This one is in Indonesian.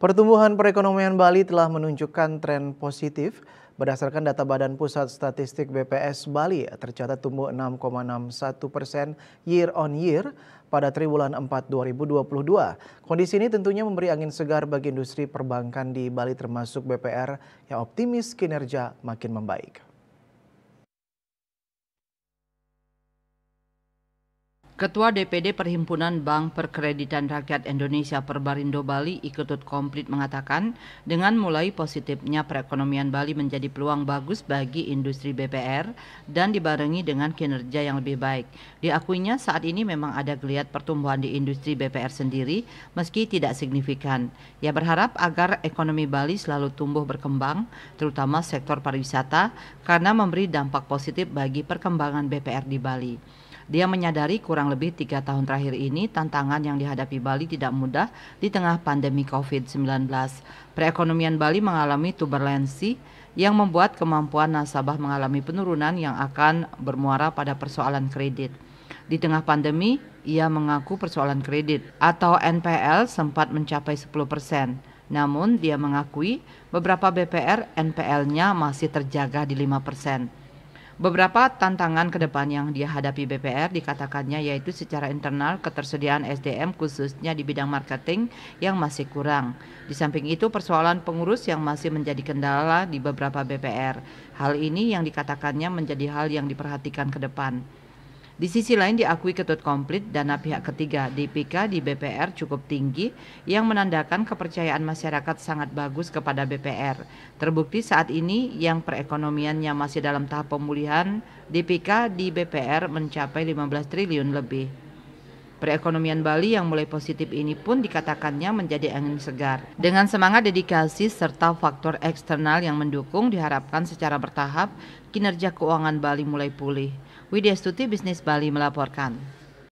Pertumbuhan perekonomian Bali telah menunjukkan tren positif. Berdasarkan data Badan Pusat Statistik BPS Bali, tercatat tumbuh 6,61 persen year on year pada triwulan 4 2022. Kondisi ini tentunya memberi angin segar bagi industri perbankan di Bali termasuk BPR yang optimis kinerja makin membaik. Ketua DPD Perhimpunan Bank Perkreditan Rakyat Indonesia Perbarindo Bali Ikutut Komplit mengatakan, dengan mulai positifnya perekonomian Bali menjadi peluang bagus bagi industri BPR dan dibarengi dengan kinerja yang lebih baik. Diakuinya saat ini memang ada geliat pertumbuhan di industri BPR sendiri meski tidak signifikan. Ia berharap agar ekonomi Bali selalu tumbuh berkembang, terutama sektor pariwisata karena memberi dampak positif bagi perkembangan BPR di Bali. Dia menyadari kurang lebih tiga tahun terakhir ini tantangan yang dihadapi Bali tidak mudah di tengah pandemi COVID-19. Perekonomian Bali mengalami tuberlensi yang membuat kemampuan nasabah mengalami penurunan yang akan bermuara pada persoalan kredit. Di tengah pandemi, ia mengaku persoalan kredit atau NPL sempat mencapai 10 persen. Namun, dia mengakui beberapa BPR NPL-nya masih terjaga di 5 persen. Beberapa tantangan ke depan yang dihadapi BPR dikatakannya yaitu secara internal ketersediaan SDM khususnya di bidang marketing yang masih kurang. Di samping itu persoalan pengurus yang masih menjadi kendala di beberapa BPR. Hal ini yang dikatakannya menjadi hal yang diperhatikan ke depan. Di sisi lain diakui ketut komplit dana pihak ketiga DPK di BPR cukup tinggi yang menandakan kepercayaan masyarakat sangat bagus kepada BPR. Terbukti saat ini yang perekonomiannya masih dalam tahap pemulihan, DPK di BPR mencapai 15 triliun lebih. Perekonomian Bali yang mulai positif ini pun dikatakannya menjadi angin segar. Dengan semangat dedikasi serta faktor eksternal yang mendukung diharapkan secara bertahap kinerja keuangan Bali mulai pulih. Widya Stuti Bisnis Bali melaporkan.